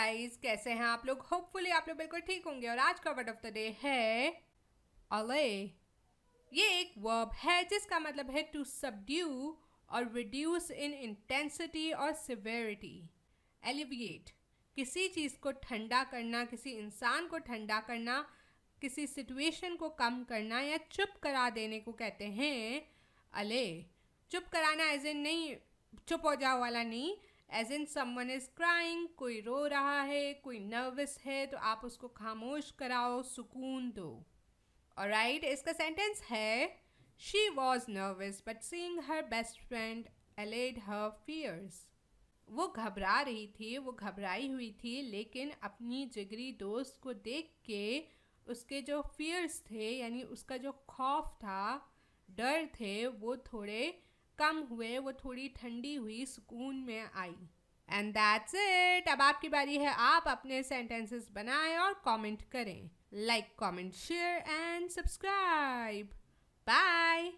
guys कैसे हैं आप लोग होपफुली आप लोग बिल्कुल ठीक होंगे और आज का वर्ड ऑफ द डे है अले ये एक वर्ब है जिसका मतलब है टू सबड्यू और रिड्यूस इन इंटेंसिटी और सिवेरिटी एलिविएट किसी चीज़ को ठंडा करना किसी इंसान को ठंडा करना किसी सिचुएशन को कम करना या चुप करा देने को कहते हैं अले चुप कराना एज ए नहीं चुप हो जाओ वाला नहीं as in someone is crying कोई रो रहा है कोई नर्वस है तो आप उसको खामोश कराओ सुकून दो और राइट इसका सेंटेंस है she was nervous but seeing her best friend allayed her fears वो घबरा रही थी वो घबराई हुई थी लेकिन अपनी जिगरी दोस्त को देख के उसके जो फियर्स थे यानी उसका जो खौफ था डर थे वो थोड़े कम हुए वो थोड़ी ठंडी हुई सुकून में आई एंड दैट्स इट अब आपकी बारी है आप अपने सेंटेंसेस बनाएं और कमेंट करें like comment share and subscribe bye